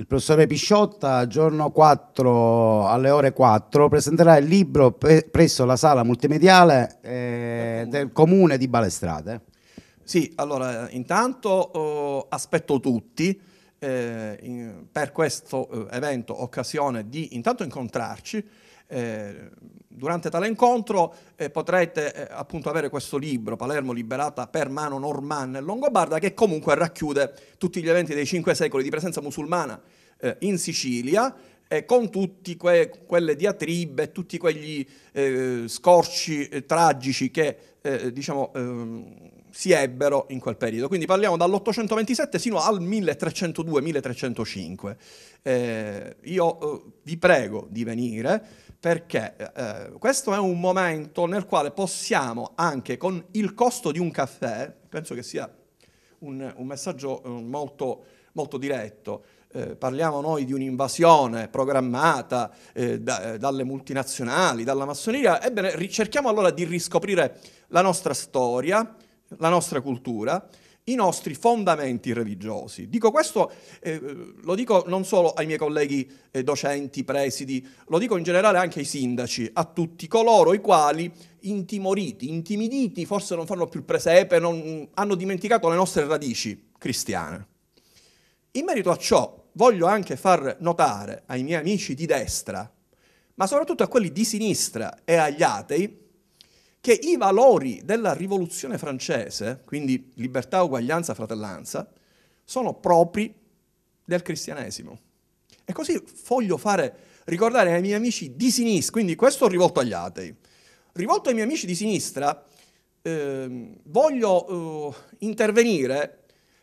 Il professore Pisciotta, giorno 4 alle ore 4, presenterà il libro pre presso la sala multimediale eh, del comune di Balestrate. Sì, allora intanto oh, aspetto tutti eh, in, per questo eh, evento, occasione di intanto incontrarci, eh, durante tale incontro eh, potrete eh, appunto avere questo libro, Palermo liberata per mano normanna e longobarda, che comunque racchiude tutti gli eventi dei cinque secoli di presenza musulmana eh, in Sicilia, con tutte que quelle diatribe, tutti quegli eh, scorci eh, tragici che eh, diciamo, ehm, si ebbero in quel periodo. Quindi parliamo dall'827 sino al 1302-1305. io vi prego di venire perché eh, eh, questo è un momento nel quale possiamo anche con il costo di un caffè, penso che sia un, un messaggio eh, molto, molto diretto, eh, parliamo noi di un'invasione programmata eh, da, eh, dalle multinazionali, dalla massoneria, ebbene cerchiamo allora di riscoprire la nostra storia, la nostra cultura, i nostri fondamenti religiosi. Dico questo, eh, lo dico non solo ai miei colleghi eh, docenti, presidi, lo dico in generale anche ai sindaci, a tutti coloro i quali intimoriti, intimiditi, forse non fanno più il presepe, non, hanno dimenticato le nostre radici cristiane. In merito a ciò voglio anche far notare ai miei amici di destra, ma soprattutto a quelli di sinistra e agli atei, che i valori della rivoluzione francese, quindi libertà, uguaglianza, fratellanza, sono propri del cristianesimo. E così voglio fare ricordare ai miei amici di sinistra, quindi questo rivolto agli atei, rivolto ai miei amici di sinistra, eh, voglio eh, intervenire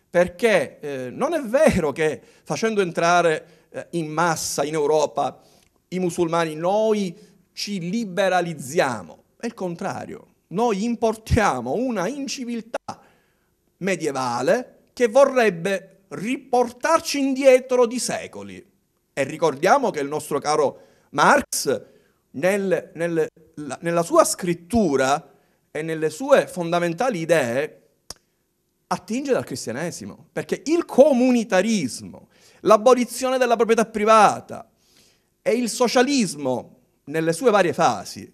perché eh, non è vero che facendo entrare eh, in massa in Europa i musulmani noi ci liberalizziamo. È il contrario. Noi importiamo una inciviltà medievale che vorrebbe riportarci indietro di secoli. E ricordiamo che il nostro caro Marx, nel, nel, la, nella sua scrittura e nelle sue fondamentali idee, attinge dal cristianesimo, perché il comunitarismo, l'abolizione della proprietà privata e il socialismo nelle sue varie fasi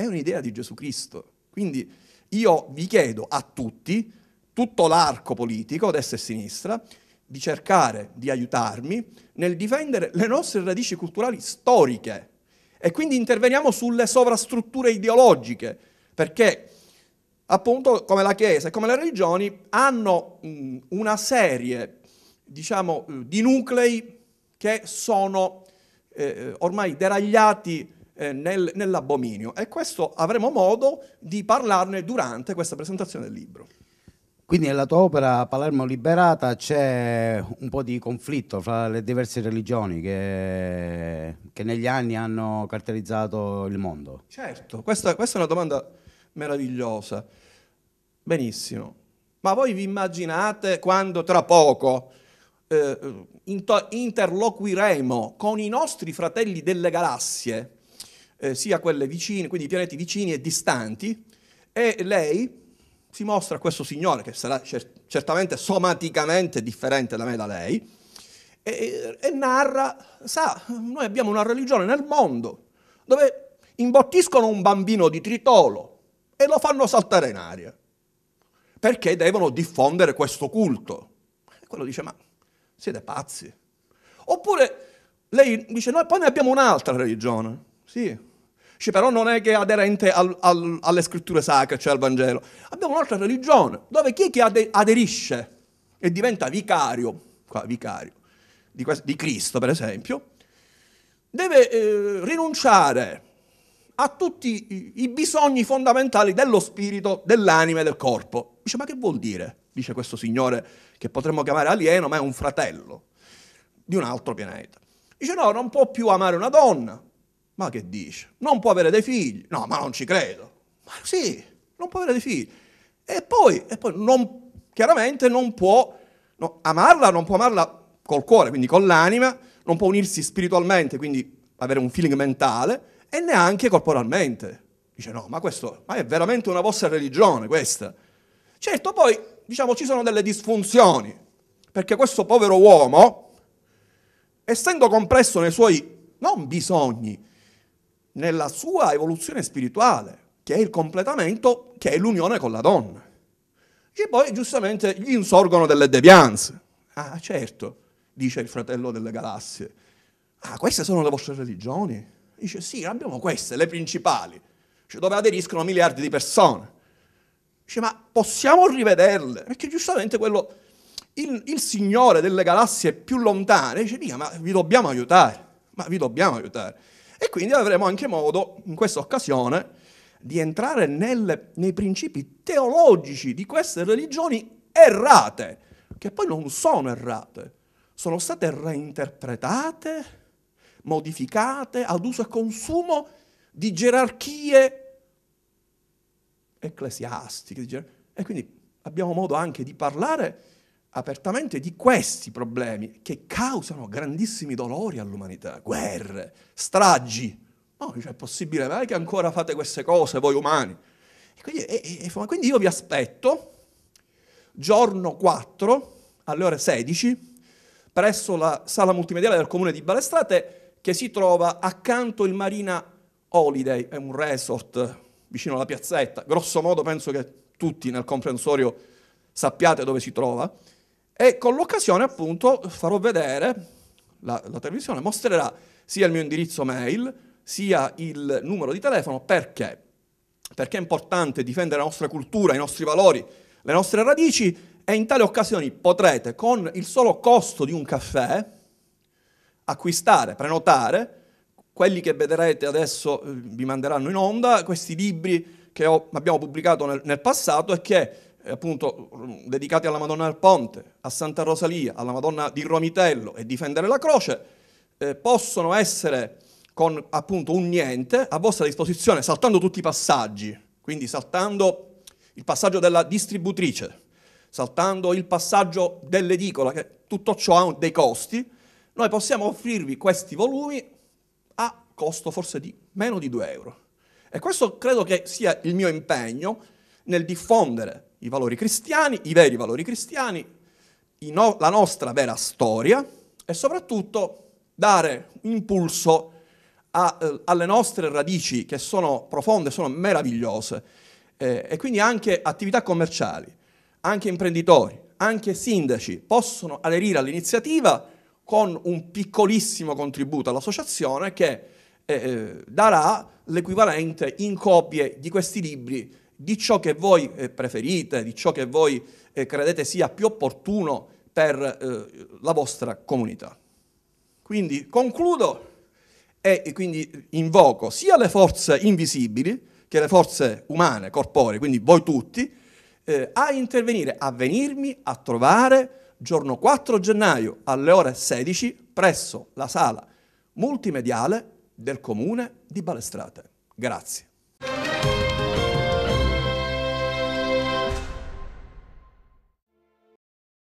è un'idea di Gesù Cristo. Quindi io vi chiedo a tutti, tutto l'arco politico, destra e sinistra, di cercare di aiutarmi nel difendere le nostre radici culturali storiche. E quindi interveniamo sulle sovrastrutture ideologiche, perché appunto come la Chiesa e come le religioni hanno mh, una serie diciamo, eh, di nuclei che sono eh, ormai deragliati eh, nel, nell'abominio e questo avremo modo di parlarne durante questa presentazione del libro. Quindi nella tua opera Palermo Liberata c'è un po' di conflitto fra le diverse religioni che, che negli anni hanno caratterizzato il mondo. Certo, questa, questa è una domanda meravigliosa. Benissimo. Ma voi vi immaginate quando tra poco eh, interloquiremo con i nostri fratelli delle galassie eh, sia quelle vicine, quindi i pianeti vicini e distanti, e lei si mostra a questo signore, che sarà cert- certamente somaticamente differente da me da lei, e, e narra, sa, noi abbiamo una religione nel mondo dove imbottiscono un bambino di tritolo e lo fanno saltare in aria, perché devono diffondere questo culto. E quello dice, ma siete pazzi. Oppure lei dice, noi poi ne abbiamo un'altra religione. Sì, Dice, però non è che è aderente al, al, alle scritture sacre, cioè al Vangelo. Abbiamo un'altra religione, dove chi è che ade- aderisce e diventa vicario, qua, vicario di, questo, di, Cristo per esempio, deve eh, rinunciare a tutti i bisogni fondamentali dello spirito, dell'anima e del corpo. Dice, ma che vuol dire? Dice questo signore che potremmo chiamare alieno, ma è un fratello di un altro pianeta. Dice, no, non può più amare una donna, ma che dice? Non può avere dei figli. No, ma non ci credo. Ma sì, non può avere dei figli. E poi, e poi non, chiaramente non può no, amarla, non può amarla col cuore, quindi con l'anima, non può unirsi spiritualmente, quindi avere un feeling mentale, e neanche corporalmente. Dice no, ma questo ma è veramente una vostra religione questa. Certo, poi diciamo ci sono delle disfunzioni, perché questo povero uomo, essendo compresso nei suoi non bisogni, nella sua evoluzione spirituale, che è il completamento, che è l'unione con la donna. E poi giustamente gli insorgono delle devianze. Ah, certo, dice il fratello delle galassie. Ah, queste sono le vostre religioni? Dice sì, abbiamo queste, le principali, cioè, dove aderiscono miliardi di persone. Dice ma possiamo rivederle? Perché giustamente quello, il, il signore delle galassie più lontane dice ma vi dobbiamo aiutare, ma vi dobbiamo aiutare quindi avremo anche modo, in questa occasione, di entrare nel, nei principi teologici di queste religioni errate, che poi non sono errate, sono state reinterpretate, modificate ad uso e consumo di gerarchie ecclesiastiche. E quindi abbiamo modo anche di parlare apertamente di questi problemi che causano grandissimi dolori all'umanità, guerre, stragi. No, cioè è possibile è che ancora fate queste cose voi umani? E quindi, e, e, quindi io vi aspetto giorno 4 alle ore 16 presso la sala multimediale del comune di Balestrate che si trova accanto il Marina Holiday, è un resort vicino alla piazzetta, grosso modo penso che tutti nel comprensorio sappiate dove si trova, e con l'occasione appunto farò vedere, la, la televisione mostrerà sia il mio indirizzo mail, sia il numero di telefono, perché? Perché è importante difendere la nostra cultura, i nostri valori, le nostre radici e in tale occasione potrete con il solo costo di un caffè acquistare, prenotare, quelli che vedrete adesso eh, vi manderanno in onda, questi libri che ho, abbiamo pubblicato nel, nel passato e che eh, appunto dedicati alla Madonna del Ponte, a Santa Rosalia, alla Madonna di Romitello e difendere la croce, eh, possono essere con appunto un niente a vostra disposizione, saltando tutti i passaggi, quindi saltando il passaggio della distributrice, saltando il passaggio dell'edicola, che tutto ciò ha dei costi, noi possiamo offrirvi questi volumi a costo forse di meno di 2 euro. E questo credo che sia il mio impegno nel diffondere i valori cristiani, i veri valori cristiani, no, la nostra vera storia e soprattutto dare impulso a, eh, alle nostre radici che sono profonde, sono meravigliose eh, e quindi anche attività commerciali, anche imprenditori, anche sindaci possono aderire all'iniziativa con un piccolissimo contributo all'associazione che eh, eh darà l'equivalente in copie di questi libri di ciò che voi eh, preferite, di ciò che voi eh, credete sia più opportuno per eh, la vostra comunità. Quindi concludo e quindi invoco sia le forze invisibili che le forze umane, corporee, quindi voi tutti, a intervenire, a venirmi a trovare giorno 4 gennaio alle ore 16 presso la sala multimediale del comune di Balestrate. Grazie.